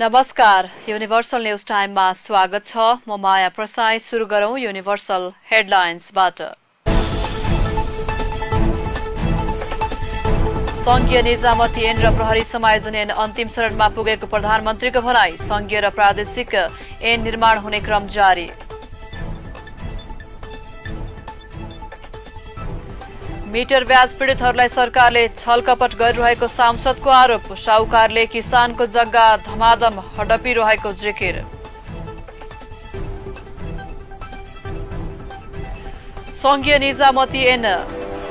नमस्कार universal news टाइममा स्वागत छ म माया प्रसाई सुरु गरौँ युनिभर्सल हेडलाइन्सबाट संघीय निजामती एन र प्रहरी समायोजन एन अन्तिम चरणमा पुगेको प्रधानमन्त्रीको भनाई संघीय र प्रादेशिक ऐन निर्माण हुने क्रम जारी मिटर ब्याज पीडितहरूलाई सरकारले छलकपट गरिरहेको सांसदको आरोप साहुकारले किसानको जग्गा धमाधम हडपिरहेको जिकिर संघीय निजामती एन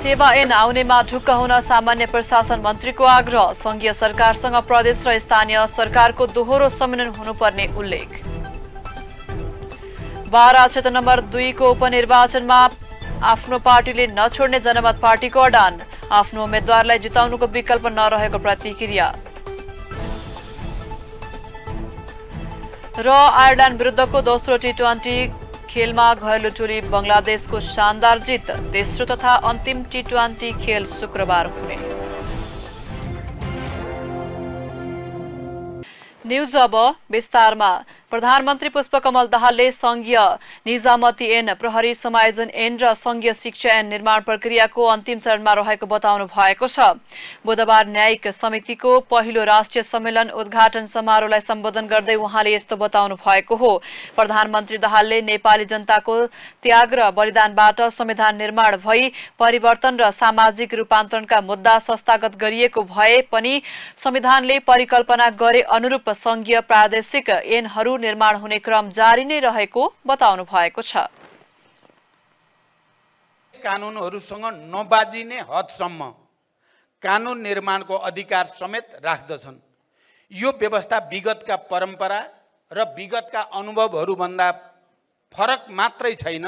सेवा एन आउनेमा ढुक्क हुन सामान्य प्रशासन मन्त्रीको आग्रह संघीय सरकारसँग प्रदेश र स्थानीय सरकारको दोहोरो सम्मेलन हुनुपर्ने उल्लेख बाह्र क्षेत्र नम्बर दुईको उपनिर्वाचनमा आफ्नो पार्टीले नछोड्ने जनमत पार्टीको अडान आफ्नो उम्मेद्वारलाई जिताउनुको विकल्प नरहेको प्रतिक्रिया र आयरल्यान्ड विरुद्धको दोस्रो टी ट्वेन्टी खेलमा घरेलु टोली बङ्गलादेशको शानदार जित तेस्रो तथा अन्तिम टी ट्वेन्टी खेल शुक्रबार हुने न्यूज अब विस्तारमा प्रधानमन्त्री पुष्पकमल दाहालले संघीय निजामती एन प्रहरी समायोजन एन र संघीय शिक्षा एन निर्माण प्रक्रियाको अन्तिम चरणमा रहेको बताउनु भएको छ बुधबार न्यायिक समितिको पहिलो राष्ट्रिय सम्मेलन उद्घाटन समारोहलाई सम्बोधन गर्दै उहाँले यस्तो बताउनु भएको हो प्रधानमन्त्री दाहालले नेपाली जनताको त्याग र बलिदानबाट संविधान निर्माण भई परिवर्तन र सामाजिक रूपान्तरणका मुद्दा संस्थागत गरिएको भए पनि संविधानले परिकल्पना गरे अनुरूप संघीय प्रादेशिक एनहरू भवनहरू निर्माण हुने क्रम जारी नै रहेको बताउनु भएको छ कानुनहरूसँग नबाजिने हदसम्म कानुन निर्माणको अधिकार समेत राख्दछन् यो व्यवस्था विगतका परम्परा र विगतका अनुभवहरूभन्दा फरक मात्रै छैन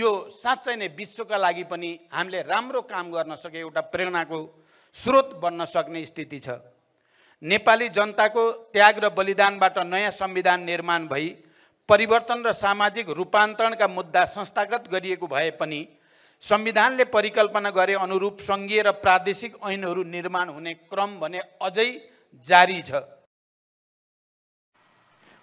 यो साँच्चै नै विश्वका लागि पनि हामीले राम्रो काम गर्न सके एउटा प्रेरणाको स्रोत बन्न सक्ने स्थिति छ नेपाली जनताको त्याग र बलिदानबाट नयाँ संविधान निर्माण भई परिवर्तन र सामाजिक रूपान्तरणका मुद्दा संस्थागत गरिएको भए पनि संविधानले परिकल्पना गरे अनुरूप सङ्घीय र प्रादेशिक ऐनहरू निर्माण हुने क्रम भने अझै जारी छ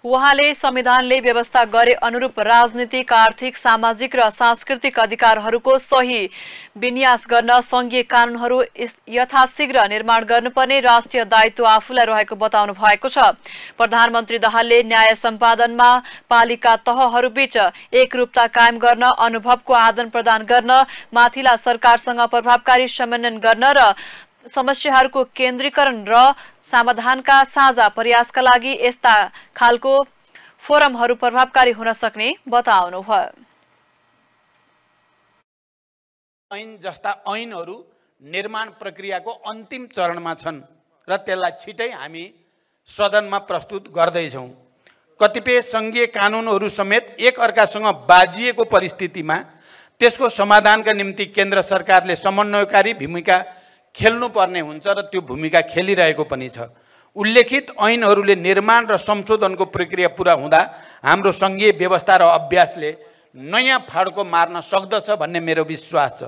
उहाँले संविधानले व्यवस्था गरे अनुरूप राजनीतिक आर्थिक सामाजिक र सांस्कृतिक अधिकारहरूको सही विन्यास गर्न संघीय कानूनहरू यथाशीघ्र निर्माण गर्नुपर्ने राष्ट्रिय दायित्व आफूलाई रहेको बताउनु भएको छ प्रधानमन्त्री दहालले न्याय सम्पादनमा पालिका तहहरूबीच एकरूपता कायम गर्न अनुभवको आदान प्रदान गर्न माथिला सरकारसँग प्रभावकारी समन्वयन गर्न र समस्याहरूको केन्द्रीकरण र समाधानका साझा प्रयासका लागि यस्ता खालको फोरमहरू प्रभावकारी हुन सक्ने बताउनुभयो ऐन जस्ता ऐनहरू निर्माण प्रक्रियाको अन्तिम चरणमा छन् र त्यसलाई छिटै हामी सदनमा प्रस्तुत गर्दैछौँ कतिपय सङ्घीय कानुनहरू समेत एकअर्कासँग बाजिएको परिस्थितिमा त्यसको समाधानका निम्ति केन्द्र सरकारले समन्वयकारी भूमिका खेल्नुपर्ने हुन्छ र त्यो भूमिका खेलिरहेको पनि छ उल्लेखित ऐनहरूले निर्माण र संशोधनको प्रक्रिया पुरा हुँदा हाम्रो सङ्घीय व्यवस्था र अभ्यासले नयाँ फाड्को मार्न सक्दछ भन्ने मेरो विश्वास छ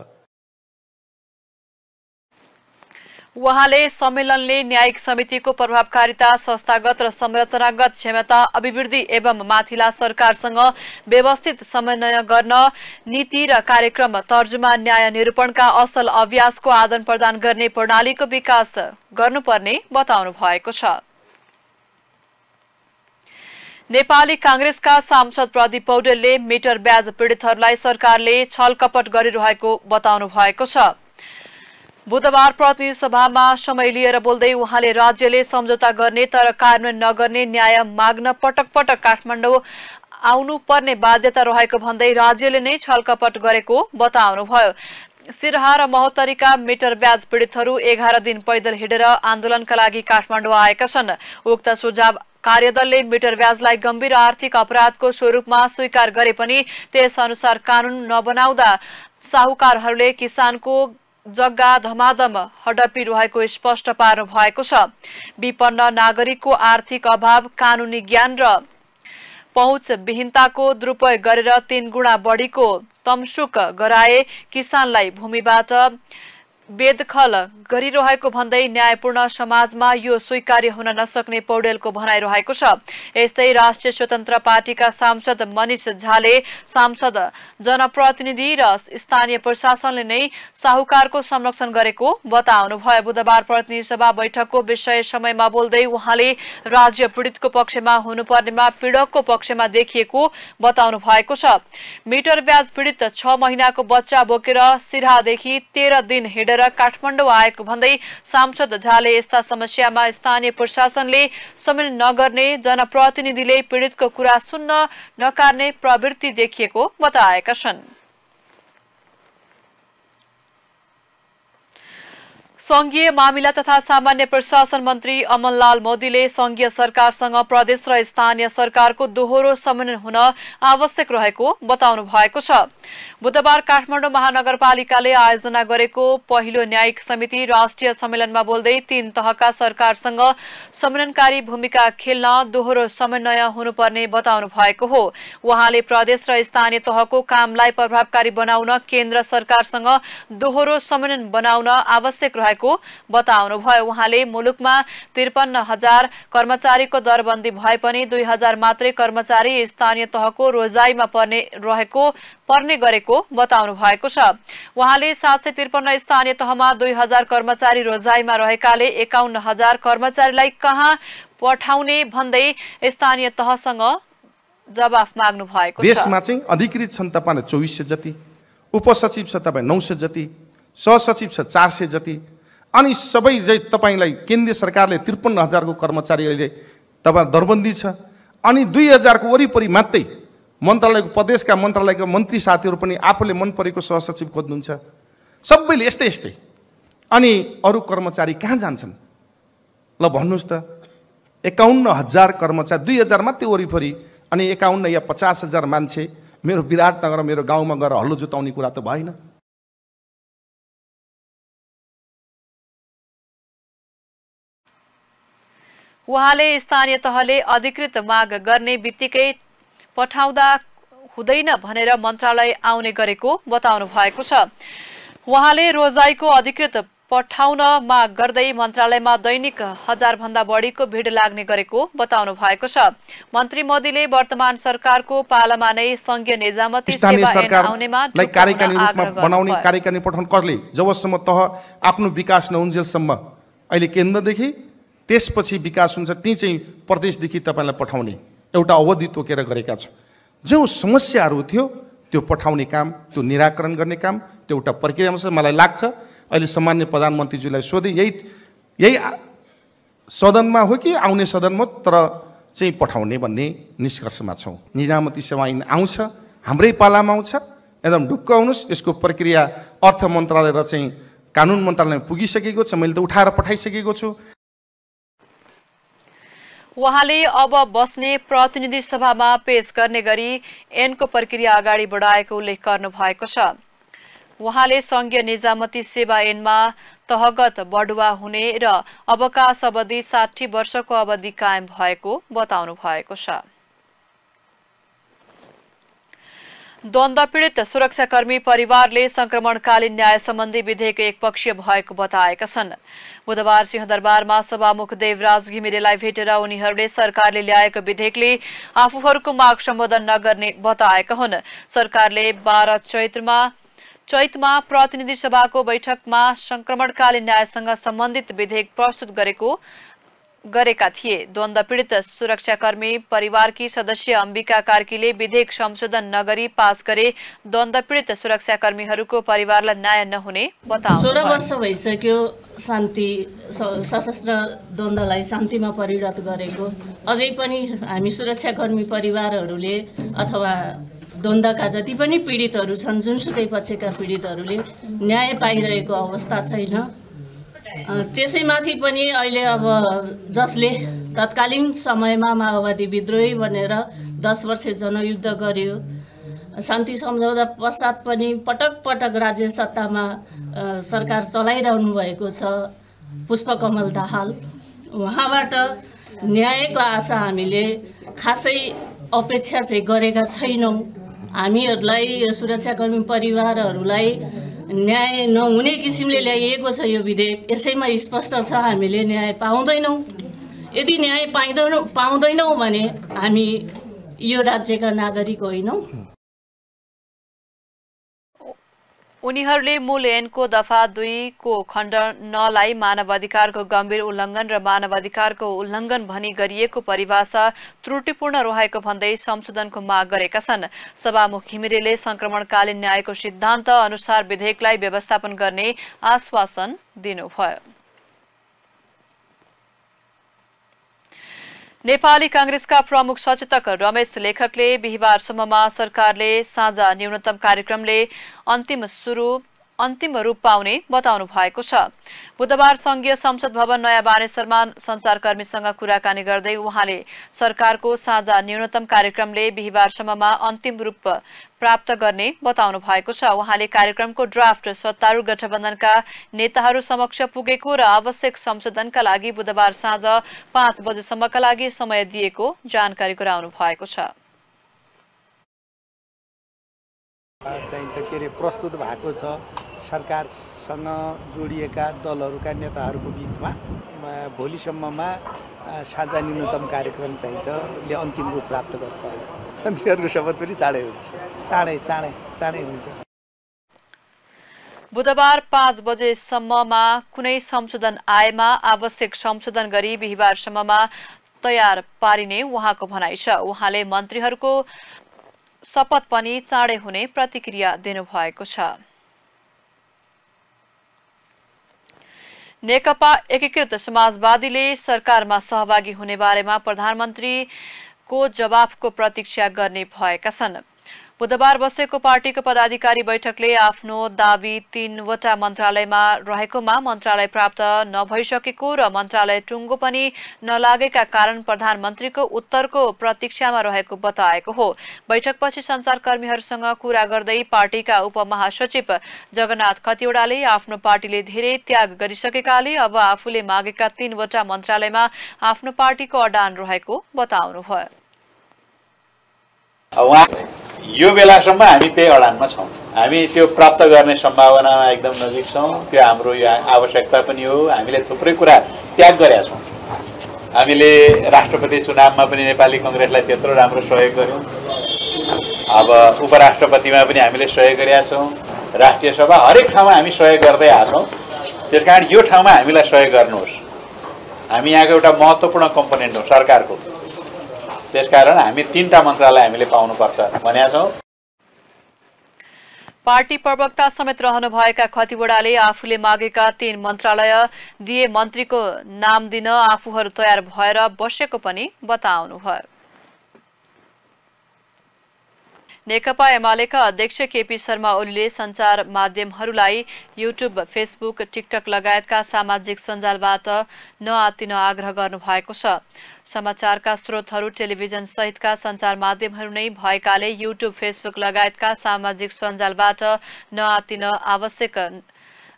उहाँले सम्मेलनले न्यायिक समितिको प्रभावकारिता संस्थागत र संरचनागत क्षमता अभिवृद्धि एवं माथिला सरकारसँग व्यवस्थित समन्वय गर्न नीति र कार्यक्रम तर्जुमा न्याय निरूपणका असल अभ्यासको आदान प्रदान गर्ने प्रणालीको विकास गर्नुपर्ने बताउनु भएको छ नेपाली कांग्रेसका सांसद प्रदीप पौडेलले मिटर ब्याज पीड़ितहरूलाई सरकारले छलकपट गरिरहेको बताउनु भएको छ बुधबार प्रतिनिधि सभामा समय लिएर बोल्दै उहाँले राज्यले सम्झौता गर्ने तर कार्यान्वयन नगर्ने न्याय माग्न पटक पटक काठमाडौँ आउनुपर्ने बाध्यता रहेको भन्दै राज्यले नै छलकपट गरेको बताउनुभयो सिरहा र महोत्तरीका मिटर ब्याज पीडितहरू एघार दिन पैदल हिँडेर आन्दोलनका लागि काठमाडौँ आएका छन् उक्त सुझाव कार्यदलले मिटर ब्याजलाई गम्भीर आर्थिक अपराधको स्वरूपमा स्वीकार गरे पनि त्यस अनुसार कानून नबनाउँदा साहुकारहरूले किसानको जग्गा धमाधम हडपी रहेको स्पष्ट पार्नु भएको छ विपन्न नागरिकको आर्थिक अभाव कानुनी ज्ञान र विहीनताको दुरुपयोग गरेर तीन गुणा बढीको तमसुक गराए किसानलाई भूमिबाट बेदखल गरिरहेको भन्दै न्यायपूर्ण समाजमा यो स्वीकार्य हुन नसक्ने पौडेलको भनाइ भनाइरहेको छ यस्तै राष्ट्रिय स्वतन्त्र पार्टीका सांसद मनिष झाले सांसद जनप्रतिनिधि र स्थानीय प्रशासनले नै साहुकारको संरक्षण गरेको बताउनुभयो बुधबार प्रतिनिधि सभा बैठकको विषय समयमा बोल्दै उहाँले राज्य पीड़ितको पक्षमा हुनुपर्नेमा पीड़कको पक्षमा देखिएको बताउनु भएको छ मिटर ब्याज पीड़ित छ महिनाको बच्चा बोकेर सिरादेखि तेह्र दिन हिँडेर छोडेर काठमाडौँ आएको भन्दै सांसद झाले यस्ता समस्यामा स्थानीय प्रशासनले समेल नगर्ने जनप्रतिनिधिले पीड़ितको कुरा सुन्न नकार्ने प्रवृत्ति देखिएको बताएका छन् संघीय मामिला तथा सामान्य प्रशासन मन्त्री अमनलाल मोदीले संघीय सरकारसँग प्रदेश र स्थानीय सरकारको दोहोरो समन्वय हुन आवश्यक रहेको बताउनु भएको छ बुधबार काठमाडौँ महानगरपालिकाले आयोजना गरेको पहिलो न्यायिक समिति राष्ट्रिय सम्मेलनमा बोल्दै तीन तहका सरकारसँग समन्वयकारी भूमिका खेल्न दोहोरो समन्वय हुनुपर्ने बताउनु भएको हो उहाँले प्रदेश र स्थानीय तहको कामलाई प्रभावकारी बनाउन केन्द्र सरकारसँग दोहोरो समन्वय बनाउन आवश्यक रहेको भएको बताउनुभयो उहाँले मुलुकमा त्रिपन्न हजार कर्मचारीको दरबन्दी भए पनि दुई हजार मात्रै कर्मचारी स्थानीय तहको रोजाइमा पर्ने रहेको पर्ने गरेको बताउनु भएको छ उहाँले सात सय त्रिपन्न स्थानीय तहमा दुई हजार कर्मचारी रोजाइमा रहेकाले एकाउन्न हजार कर्मचारीलाई कहाँ पठाउने भन्दै स्थानीय तहसँग जवाफ माग्नु भएको देशमा चाहिँ अधिकृत छन् तपाईँलाई चौबिस सय जति उपसचिव छ तपाईँ नौ सय जति सहसचिव छ चार सय जति अनि सबै चाहिँ तपाईँलाई केन्द्रीय सरकारले त्रिपन्न हजारको कर्मचारी अहिले तपाईँ दरबन्दी छ अनि दुई हजारको वरिपरि मात्रै मन्त्रालयको प्रदेशका मन्त्रालयका मन्त्री साथीहरू पनि आफूले मन परेको सहसचिव खोज्नुहुन्छ सबैले यस्तै यस्तै अनि अरू कर्मचारी कहाँ जान्छन् ल भन्नुहोस् त एकाउन्न हजार कर्मचारी दुई हजार मात्रै वरिपरि अनि एकाउन्न या पचास हजार मान्छे मेरो विराटनगर मेरो गाउँमा गएर हल्लो जुताउने कुरा त भएन उहाँले स्थानीय तहले अधिकृत माग गर्ने बित्तिकै पठाउँदा हुँदैन भनेर मन्त्रालय आउने गरेको बताउनु भएको छ उहाँले रोजाइको अधिकृत पठाउन माग गर्दै मन्त्रालयमा दैनिक हजारभन्दा बढीको भिड लाग्ने गरेको बताउनु भएको छ मन्त्री मोदीले वर्तमान सरकारको पालामा नै संघीय निजामती सेवा आउनेमा कार्यकारी रूपमा बनाउने कार्यकारी पठाउन कसले जबसम्म तह आफ्नो विकास नहुन्जेलसम्म अहिले केन्द्रदेखि त्यसपछि विकास हुन्छ ती चाहिँ प्रदेशदेखि तपाईँलाई पठाउने एउटा अवधि तोकेर गरेका छौँ जो समस्याहरू थियो त्यो पठाउने काम त्यो निराकरण गर्ने काम त्यो एउटा प्रक्रियामा छ मलाई लाग्छ अहिले सामान्य प्रधानमन्त्रीज्यूलाई सोधेँ यही यही सदनमा हो कि आउने सदनमा तर चाहिँ पठाउने भन्ने निष्कर्षमा छौँ निजामती सेवा ऐन आउँछ हाम्रै पालामा आउँछ एकदम ढुक्क आउनुहोस् यसको प्रक्रिया अर्थ मन्त्रालय र चाहिँ कानुन मन्त्रालयमा पुगिसकेको छ मैले त उठाएर पठाइसकेको छु उहाँले अब बस्ने प्रतिनिधि सभामा पेश गर्ने गरी एनको प्रक्रिया अगाडि बढाएको उल्लेख गर्नुभएको छ उहाँले संघीय निजामती सेवा ऐनमा तहगत बढुवा हुने र अवकाश अवधि साठी वर्षको अवधि कायम भएको बताउनु भएको छ द्वन्द्वपीडित सुरक्षाकर्मी परिवारले संक्रमणकालीन न्याय सम्बन्धी विधेयक एकपक्षीय भएको बताएका छन् बुधबार सिंहदरबारमा सभामुख देवराज घिमिरेलाई भेटेर उनीहरूले सरकारले ल्याएको विधेयकले आफूहरूको माग सम्बोधन नगर्ने बताएका हुन् सरकारले बाह्र चैत्रमा चैतमा प्रतिनिधि सभाको बैठकमा संक्रमणकालीन न्यायसँग सम्बन्धित विधेयक प्रस्तुत गरेको गरेका थिए द्वन्द पीडित सुरक्षाकर्मी परिवारकी सदस्य अम्बिका कार्कीले विधेयक संशोधन नगरी पास गरे द्वन्द पीडित सुरक्षाकर्मीहरूको परिवारलाई न्याय नहुने बताए सोह्र वर्ष भइसक्यो शान्ति सशस्त्र द्वन्द्वलाई शान्तिमा परिणत गरेको अझै पनि हामी सुरक्षाकर्मी परिवारहरूले अथवा द्वन्द्वका जति पनि पीडितहरू छन् जुनसुकै पक्षका पीडितहरूले न्याय पाइरहेको अवस्था छैन त्यसैमाथि पनि अहिले अब जसले तत्कालीन समयमा माओवादी विद्रोही भनेर दस वर्ष जनयुद्ध गर्यो शान्ति सम्झौता पश्चात पनि पटक पटक राज्य सत्तामा सरकार चलाइरहनु भएको छ पुष्पकमल दाहाल उहाँबाट न्यायको आशा हामीले खासै अपेक्षा चाहिँ गरेका छैनौँ हामीहरूलाई यो सुरक्षाकर्मी परिवारहरूलाई न्याय नहुने किसिमले ल्याइएको छ यो विधेयक यसैमा स्पष्ट छ हामीले न्याय पाउँदैनौँ यदि न्याय पाइँदैनौँ पाउँदैनौँ भने हामी यो राज्यका नागरिक होइनौँ उनीहरूले मूल ऐनको दफा दुईको खण्ड नलाई मानवाधिकारको गम्भीर उल्लङ्घन र मानवाधिकारको उल्लङ्घन भनी गरिएको परिभाषा त्रुटिपूर्ण रहेको भन्दै संशोधनको माग गरेका छन् सभामुख घिमिरेले संक्रमणकालीन न्यायको सिद्धान्त अनुसार विधेयकलाई व्यवस्थापन गर्ने आश्वासन दिनुभयो नेपाली कांग्रेसका प्रमुख सचेतक रमेश लेखकले बिहिबारसम्ममा सरकारले साझा न्यूनतम कार्यक्रमले अन्तिम सुरु अन्तिम रूप पाउने बताउनु भएको छ बुधबार संघीय संसद भवन नयाँ बानेश्वरमा संचारकर्मीसँग कुराकानी गर्दै उहाँले सरकारको साझा न्यूनतम कार्यक्रमले बिहिबारसम्ममा अन्तिम रूप प्राप्त गर्ने बताउनु भएको छ उहाँले कार्यक्रमको ड्राफ्ट सत्तारूढ गठबन्धनका नेताहरू समक्ष पुगेको र आवश्यक संशोधनका लागि बुधबार साँझ पाँच बजेसम्मका लागि समय दिएको जानकारी गराउनु भएको छ के प्रस्तुत भएको छ सरकारसँग जोडिएका दलहरूका नेताहरूको बिचमा भोलिसम्ममा साझा न्यूनतम कार्यक्रम चाहिँ त अन्तिम रूप प्राप्त गर्छ मन्त्रीहरूको शपथ पनि चाँडै हुन्छ चाँडै चाँडै चाँडै हुन्छ बुधबार पाँच बजेसम्ममा कुनै संशोधन आएमा आवश्यक संशोधन गरी बिहिबारसम्ममा तयार पारिने उहाँको भनाइ छ उहाँले मन्त्रीहरूको शपथ पनि चाँडै हुने प्रतिक्रिया दिनुभएको छ नेकपा एकीकृत समाजवादीले सरकारमा सहभागी हुने बारेमा प्रधानमन्त्री को जवाफको प्रतीक्षा गर्ने भएका छन् बुधबार बसेको पार्टीको पदाधिकारी बैठकले आफ्नो दावी तीनवटा मन्त्रालयमा रहेकोमा मन्त्रालय प्राप्त नभइसकेको र मन्त्रालय टुङ्गो पनि नलागेका कारण प्रधानमन्त्रीको उत्तरको प्रतीक्षामा रहेको बताएको हो बैठकपछि संचारकर्मीहरूसँग कुरा गर्दै पार्टीका उपमहासचिव जगन्नाथ खतिवड़ाले आफ्नो पार्टीले धेरै त्याग गरिसकेकाले अब आफूले मागेका तीनवटा मन्त्रालयमा आफ्नो पार्टीको अडान रहेको बताउनुभयो यो बेलासम्म हामी त्यही अडानमा छौँ हामी त्यो प्राप्त गर्ने सम्भावनामा एकदम नजिक छौँ त्यो हाम्रो यो आवश्यकता पनि हो हामीले थुप्रै कुरा त्याग गरेका छौँ हामीले राष्ट्रपति चुनावमा पनि नेपाली कङ्ग्रेसलाई त्यत्रो राम्रो सहयोग गऱ्यौँ अब उपराष्ट्रपतिमा पनि हामीले सहयोग गरेका छौँ राष्ट्रिय सभा हरेक ठाउँमा हामी सहयोग गर्दै आएको छौँ त्यस कारण यो ठाउँमा हामीलाई सहयोग गर्नुहोस् हामी यहाँको एउटा महत्त्वपूर्ण कम्पोनेन्ट हो सरकारको त्यसकारण हामी तिनवटा मन्त्रालय हामीले पाउनुपर्छ भनेका छौँ पार्टी प्रवक्ता समेत रहनुभएका खतिवड़ाले आफूले मागेका तीन मन्त्रालय दिए मन्त्रीको नाम दिन आफूहरू तयार भएर बसेको पनि बताउनुभयो नेकपा एमालेका अध्यक्ष केपी शर्मा ओलीले सञ्चार माध्यमहरूलाई युट्युब फेसबुक टिकटक लगायतका सामाजिक सञ्जालबाट नआतिन आग्रह गर्नुभएको छ समाचारका स्रोतहरू टेलिभिजन सहितका सञ्चार माध्यमहरू नै भएकाले युट्युब फेसबुक लगायतका सामाजिक सञ्जालबाट नआतिन आवश्यक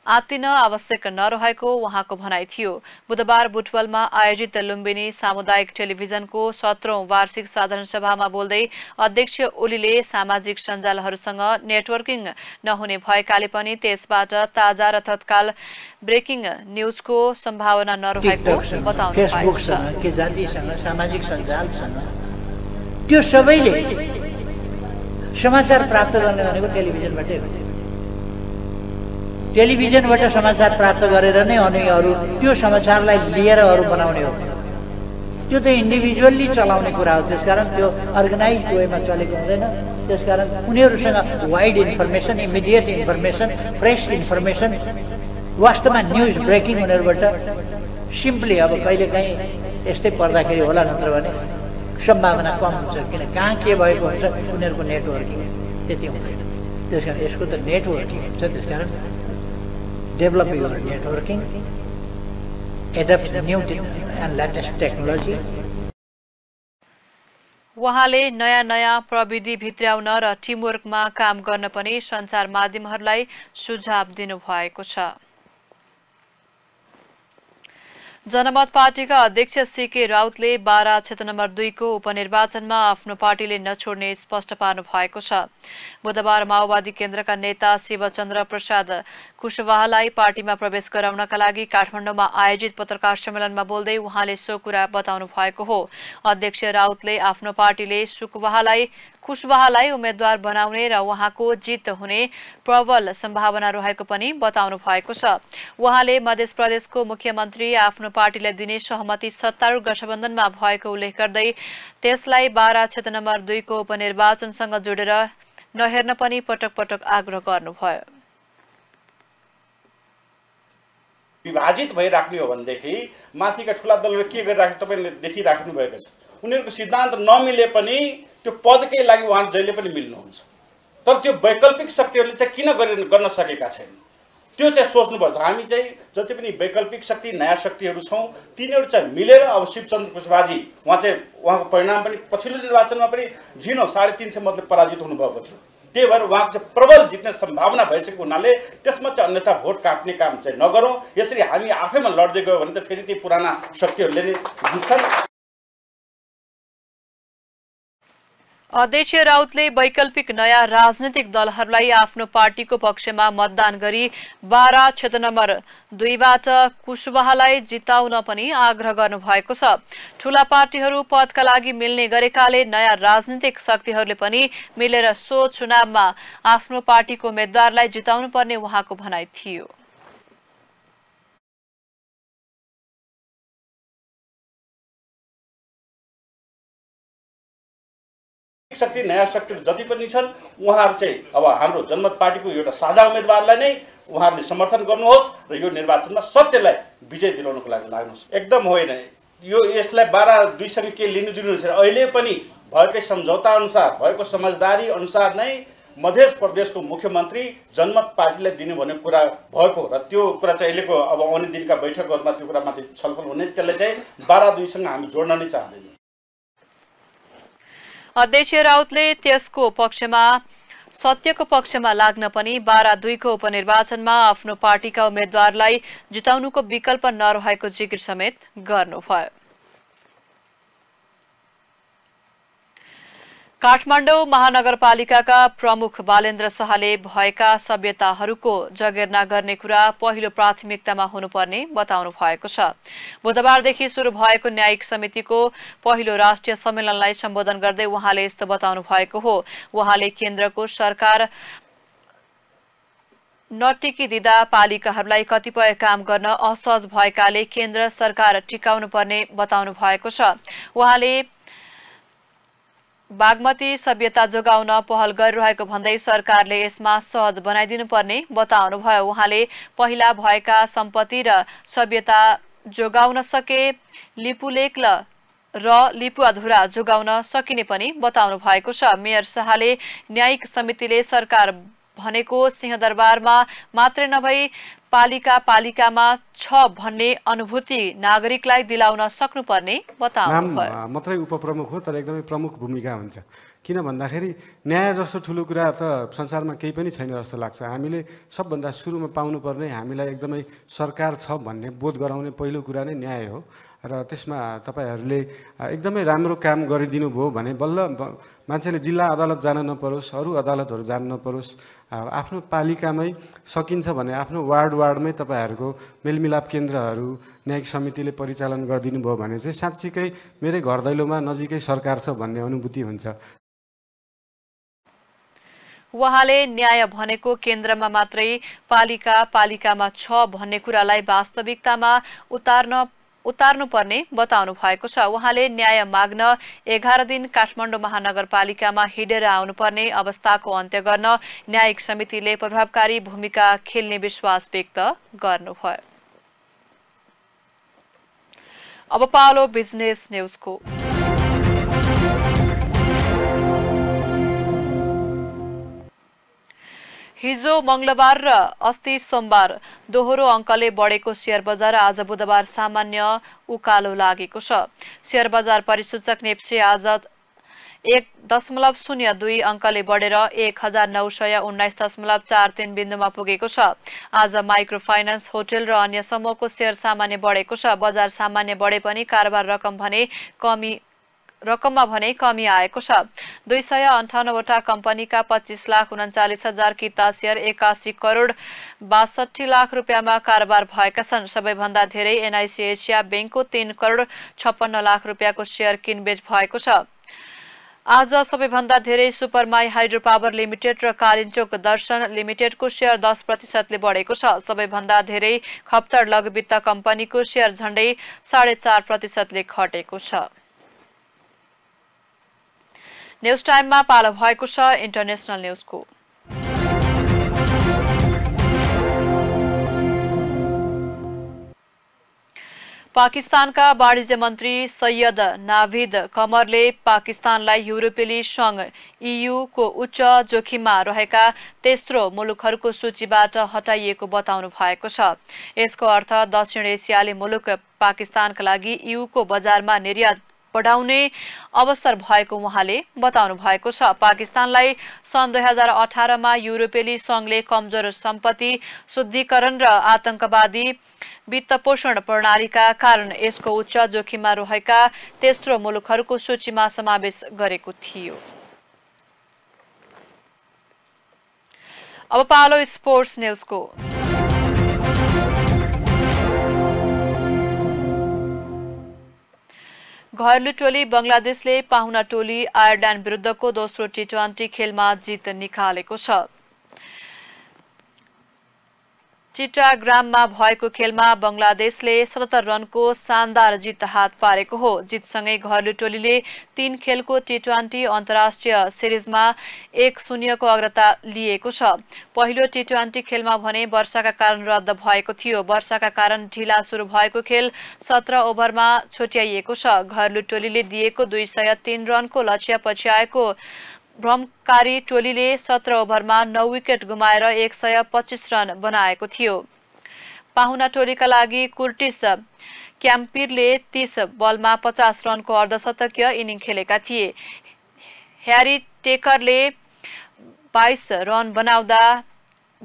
आतिन आवश्यक नरहेको उहाँको भनाइ थियो बुधबार बुटवलमा आयोजित लुम्बिनी सामुदायिक टेलिभिजनको सत्रौं वार्षिक साधारण सभामा बोल्दै अध्यक्ष ओलीले सामाजिक सञ्जालहरूसँग नेटवर्किङ नहुने भएकाले पनि त्यसबाट ताजा र तत्काल ब्रेकिङ न्युजको सम्भावना नरहेको बताउनु त्यो सबैले समाचार प्राप्त गर्ने भनेको टेलिभिजनबाटै हो टेलिभिजनबाट समाचार प्राप्त गरेर नै अनि अरू त्यो समाचारलाई लिएर अरू बनाउने हो त्यो त इन्डिभिजुअल्ली चलाउने कुरा हो त्यस कारण त्यो अर्गनाइज वेमा चलेको हुँदैन त्यस कारण उनीहरूसँग wide information immediate information fresh information वास्तवमा न्युज ब्रेकिङ उनीहरूबाट सिम्पली अब कहिलेकाहीँ यस्तै पर्दाखेरि होला नत्र भने सम्भावना कम हुन्छ किन कहाँ के भएको हुन्छ उनीहरूको नेटवर्किङ त्यति हुँदैन त्यस कारण यसको त नेटवर्किङ हुन्छ त्यस कारण develop your networking, adapt new and latest technology. उहाँले नयाँ नयाँ प्रविधि भित्र्याउन र टिमवर्कमा काम गर्न पनि सञ्चार माध्यमहरूलाई सुझाव दिनुभएको छ जनमत पार्टीका अध्यक्ष सीके राउतले बारा क्षेत्र नम्बर दुईको उपनिर्वाचनमा आफ्नो पार्टीले नछोड्ने स्पष्ट पार्नु भएको छ बुधबार माओवादी केन्द्रका नेता शिवचन्द्र प्रसाद कुशवाहलाई पार्टीमा प्रवेश गराउनका लागि काठमाडौँमा आयोजित पत्रकार सम्मेलनमा बोल्दै उहाँले सो कुरा बताउनु भएको हो अध्यक्ष राउतले आफ्नो पार्टीले सुकुवाहलाई कुशवाहालाई उम्मेद्वार बनाउने र उहाँको जित हुने प्रबल सम्भावना रहेको पनि बताउनु भएको छ उहाँले मध्य प्रदेशको मुख्यमन्त्री आफ्नो पार्टीलाई दिने सहमति सत्तारूढ गठबन्धनमा भएको उल्लेख गर्दै त्यसलाई बाह्र क्षेत्र नम्बर दुईको उपनिर्वाचनसँग जोडेर नहेर्न पनि पटक पटक आग्रह गर्नुभयो विभाजित भइराख्ने हो भनेदेखि माथिका ठुला दलहरू के गरिराख्छ छ तपाईँले देखिराख्नु भएको छ उनीहरूको सिद्धान्त नमिले पनि त्यो पदकै लागि उहाँ जहिले पनि मिल्नुहुन्छ तर त्यो वैकल्पिक शक्तिहरूले चाहिँ किन गरे गर्न सकेका छैन त्यो चाहिँ सोच्नुपर्छ हामी चाहिँ जति पनि वैकल्पिक शक्ति नयाँ शक्तिहरू छौँ तिनीहरू चाहिँ मिलेर अब शिवचन्द्र कुशवाजी उहाँ चाहिँ उहाँको परिणाम पनि पछिल्लो निर्वाचनमा पनि झिनो साढे तिन सय मतले पराजित हुनुभएको थियो त्यही भएर उहाँको चाहिँ प्रबल जित्ने सम्भावना भइसकेको हुनाले त्यसमा चाहिँ अन्यथा भोट काट्ने काम चाहिँ नगरौँ यसरी हामी आफैमा लड्दै गयो भने त फेरि ती पुराना शक्तिहरूले नै जित्छन् अध्यक्ष राउतले वैकल्पिक नयाँ राजनैतिक दलहरूलाई आफ्नो पार्टीको पक्षमा मतदान गरी बाह्र क्षेत्र नम्बर दुईबाट कुशवाहालाई जिताउन पनि आग्रह गर्नुभएको छ ठूला पार्टीहरू पदका लागि मिल्ने गरेकाले नयाँ राजनीतिक शक्तिहरूले पनि मिलेर सो चुनावमा आफ्नो पार्टीको उम्मेद्वारलाई पर्ने उहाँको भनाइ थियो शक्ति नयाँ शक्तिहरू जति पनि छन् उहाँहरू चाहिँ अब हाम्रो जनमत पार्टीको एउटा साझा उम्मेदवारलाई नै उहाँहरूले समर्थन गर्नुहोस् र यो निर्वाचनमा सत्यलाई विजय दिलाउनुको लागि लाग्नुहोस् एकदम होइन यो यसलाई बाह्र दुईसँग के लिनु दिनु अहिले पनि भएकै सम्झौताअनुसार भएको समझदारी अनुसार नै मध्य प्रदेशको मुख्यमन्त्री जनमत पार्टीलाई दिनु भन्ने कुरा भएको र त्यो कुरा चाहिँ अहिलेको अब आउने दिनका बैठकहरूमा त्यो कुरामाथि छलफल हुने त्यसलाई चाहिँ बाह्र दुईसँग हामी जोड्न नै चाहँदैनौँ अध्यक्ष राउतले त्यसको पक्षमा सत्यको पक्षमा लाग्न पनि बाह्र दुईको उपनिर्वाचनमा आफ्नो पार्टीका उम्मेद्वारलाई जिताउनुको विकल्प नरहेको जिकिर समेत गर्नुभयो काठमाडौँ महानगरपालिकाका प्रमुख बालेन्द्र शाहले भएका सभ्यताहरूको जगेर्ना गर्ने कुरा पहिलो प्राथमिकतामा हुनुपर्ने बताउनु भएको छ बुधबारदेखि शुरू भएको न्यायिक समितिको पहिलो राष्ट्रिय सम्मेलनलाई सम्बोधन गर्दै उहाँले यस्तो बताउनु भएको हो उहाँले केन्द्रको सरकार नटिकिदिँदा पालिकाहरूलाई कतिपय काम गर्न असहज भएकाले केन्द्र सरकार टिकाउनु पर्ने बताउनु भएको छ उहाँले बागमती सभ्यता जोगाउन पहल गरिरहेको भन्दै सरकारले यसमा सहज बनाइदिनुपर्ने बताउनुभयो उहाँले पहिला भएका सम्पत्ति र सभ्यता जोगाउन सके लिपुलेक र र लिपुवाधुरा जोगाउन सकिने पनि बताउनु भएको छ मेयर शाहले न्यायिक समितिले सरकार भनेको सिंहदरबारमा मात्रै नभई पालिका पालिकामा छ भन्ने अनुभूति नागरिकलाई दिलाउन सक्नुपर्ने बताउनुभयो मात्रै उपप्रमुख हो तर एकदमै प्रमुख भूमिका हुन्छ किन भन्दाखेरि न्याय जस्तो ठुलो कुरा त संसारमा केही पनि छैन जस्तो लाग्छ हामीले सबभन्दा सुरुमा पाउनुपर्ने हामीलाई एकदमै सरकार छ भन्ने बोध गराउने पहिलो कुरा नै न्याय हो र त्यसमा तपाईँहरूले एकदमै राम्रो काम गरिदिनु भयो भने बल्ल मान्छेले जिल्ला अदालत जान नपरोस् अरू अदालतहरू जान नपरोस् आफ्नो पालिकामै सकिन्छ भने आफ्नो वार्ड वार्डमै तपाईँहरूको मेलमिलाप केन्द्रहरू न्यायिक समितिले परिचालन गरिदिनु भयो भने चाहिँ साँच्चीकै मेरै घर दैलोमा नजिकै सरकार छ भन्ने अनुभूति हुन्छ उहाँले न्याय भनेको केन्द्रमा मात्रै पालिका पालिकामा छ भन्ने कुरालाई वास्तविकतामा उतार्न उतार्नुपर्ने बताउनु भएको छ उहाँले न्याय माग्न एघार दिन काठमाडौँ महानगरपालिकामा हिँडेर आउनुपर्ने अवस्थाको अन्त्य गर्न न्यायिक समितिले प्रभावकारी भूमिका खेल्ने विश्वास व्यक्त गर्नुभयो अब पालो बिजनेस न्युजको हिजो मङ्गलबार र अस्ति सोमबार दोहोरो अङ्कले बढेको सेयर बजार आज बुधबार सामान्य उकालो लागेको छ सेयर बजार परिसूचक नेप्से आज एक दशमलव शून्य दुई अङ्कले बढेर एक हजार नौ सय उन्नाइस दशमलव चार तिन बिन्दुमा पुगेको छ आज माइक्रो फाइनेन्स होटेल र अन्य समूहको सेयर सामान्य बढेको छ बजार सामान्य बढे पनि कारोबार रकम भने कमी रकममा भने कमी आएको छ दुई सय अन्ठाउन्नवटा कम्पनीका पच्चिस लाख उन्चालिस हजार किता सेयर एकासी करोड बासठी लाख रुपियाँमा कारोबार भएका छन् सबैभन्दा धेरै एनआइसी एसिया ब्याङ्कको तीन करोड छप्पन्न लाख रुपियाँको सेयर किनबेच भएको छ आज सबैभन्दा धेरै सुपरमाई हाइड्रो पावर लिमिटेड र कालिन्चोक दर्शन लिमिटेडको सेयर दस प्रतिशतले बढेको छ सबैभन्दा धेरै खप्तर लघुवित्त कम्पनीको सेयर झण्डै साढे चार प्रतिशतले घटेको छ टाइम टाइममा पालो भएको छ इन्टरनेसनल न्युजको पाकिस्तानका वाणिज्य मन्त्री सैयद नाभिद कमरले पाकिस्तानलाई युरोपेली सङ्घ इयुको उच्च जोखिममा रहेका तेस्रो मुलुकहरूको सूचीबाट हटाइएको बताउनु भएको छ यसको अर्थ दक्षिण एसियाली मुलुक पाकिस्तानका लागि इयुको बजारमा निर्यात पढाउने अवसर भएको उहाँले बताउनु भएको छ पाकिस्तानलाई सन् दुई हजार अठारमा युरोपेली सङ्घले कमजोर सम्पत्ति शुद्धिकरण र आतंकवादी पोषण प्रणालीका कारण यसको उच्च जोखिममा रहेका तेस्रो मुलुकहरूको सूचीमा समावेश गरेको थियो अब पालो स्पोर्ट्स न्युजको घरेलु टोली बङ्गलादेशले पाहुना टोली आयरल्याण्ड विरुद्धको दोस्रो टी ट्वेन्टी खेलमा जित निकालेको छ ग्राममा भएको खेलमा बङ्गलादेशले सतहत्तर रनको शानदार जित हात पारेको हो जितसँगै घरेलु टोलीले तीन खेलको टी ट्वेन्टी अन्तर्राष्ट्रिय सिरिजमा एक शून्यको अग्रता लिएको छ पहिलो टी ट्वेन्टी खेलमा भने वर्षाका कारण रद्द भएको थियो वर्षाका कारण ढिला सुरु भएको खेल सत्र ओभरमा छुट्याइएको छ घरेलु टोलीले दिएको दुई सय तीन रनको लक्ष्य पछ्याएको भ्रमकारी टोलीले सत्र ओभरमा नौ विकेट गुमाएर एक सय पच्चिस रन बनाएको थियो पाहुना टोलीका लागि कुर्टिस क्याम्पिरले तीस बलमा पचास रनको अर्धशतकीय इनिङ खेलेका थिए ह्यारी टेकरले बाइस रन बनाउँदा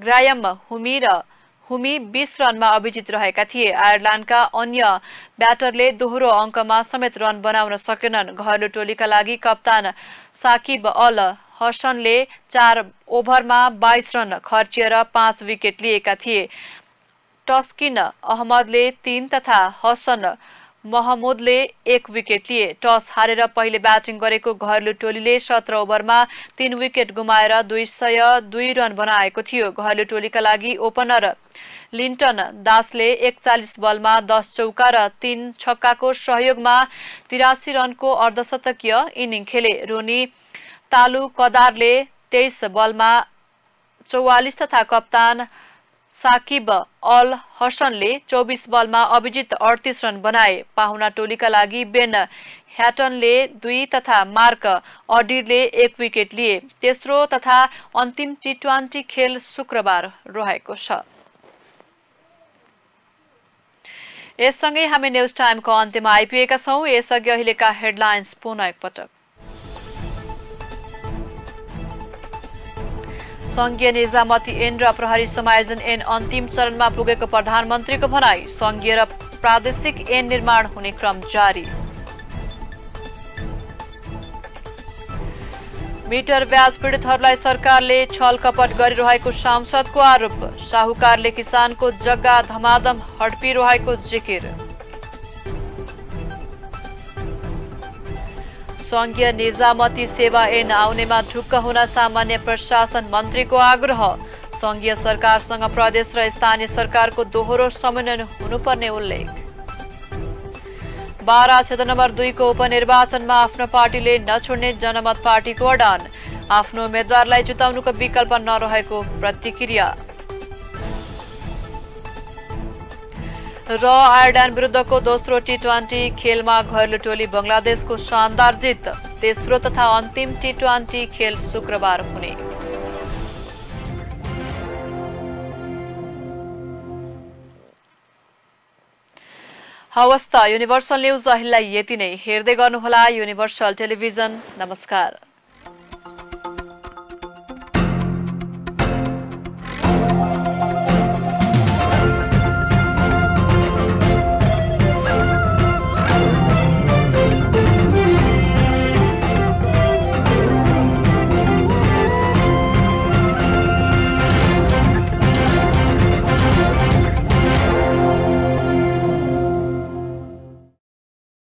ग्रायम हुमी र हुमी बिस रनमा अभिजित रहेका थिए आयरल्याण्डका अन्य ब्याटरले दोहोरो अङ्कमा समेत रन बनाउन सकेनन् घरेलु टोलीका लागि कप्तान साकिब अल हसनले चार ओभरमा बाइस रन खर्चिएर पाँच विकेट लिएका थिए टस्किन अहमदले तीन तथा हसन महमुदले एक विकेट लिए टस हारेर पहिले ब्याटिङ गरेको घरेलु टोलीले सत्र ओभरमा तीन विकेट गुमाएर दुई सय दुई रन बनाएको थियो घरेलु टोलीका लागि ओपनर लिन्टन दासले एकचालिस बलमा दस चौका र तीन छक्काको सहयोगमा तिरासी रनको अर्धशतकीय इनिङ खेले रोनी तालु कदारले तेइस बलमा चौवालिस तथा कप्तान साकिब अल हसनले चौबिस बलमा अभिजित अडतिस रन बनाए पाहुना टोलीका लागि बेन ह्याटनले दुई तथा मार्क अडिरले एक विकेट लिए तेस्रो तथा अन्तिम टी ट्वेन्टी खेल शुक्रबार रहेको छ यससँगै हामी न्युज टाइमको अन्त्यमा आइपुगेका छौँ यसअघि अहिलेका हेडलाइन्स पुनः एकपटक संघीय निजामती एन र प्रहरी समायोजन एन अन्तिम चरणमा पुगेको प्रधानमन्त्रीको भनाई संघीय र प्रादेशिक एन निर्माण हुने क्रम जारी मिटर ब्याज पीडितहरूलाई सरकारले छलकपट गरिरहेको सांसदको आरोप साहुकारले किसानको जग्गा धमाधम हड्पिरहेको जिकिर संघीय निजामती सेवा ऐन आउनेमा ढुक्क हुन सामान्य प्रशासन मन्त्रीको आग्रह संघीय सरकारसँग प्रदेश र स्थानीय सरकारको दोहोरो समन्वयन हुनुपर्ने उल्लेख बारा क्षेत्र नम्बर दुईको उपनिर्वाचनमा आफ्नो पार्टीले नछोड्ने जनमत पार्टीको अडान आफ्नो उम्मेद्वारलाई जुताउनुको विकल्प नरहेको प्रतिक्रिया र आयरल्याण्ड विरुद्धको दोस्रो टी ट्वेन्टी खेलमा घरेलु टोली बङ्गलादेशको शानदार जित तेस्रो तथा अन्तिम टी ट्वेन्टी खेल शुक्रबार हुने हवस् त युनिभर्सल न्युज अहिलेलाई यति नै हेर्दै गर्नुहोला युनिभर्सल टेलिभिजन नमस्कार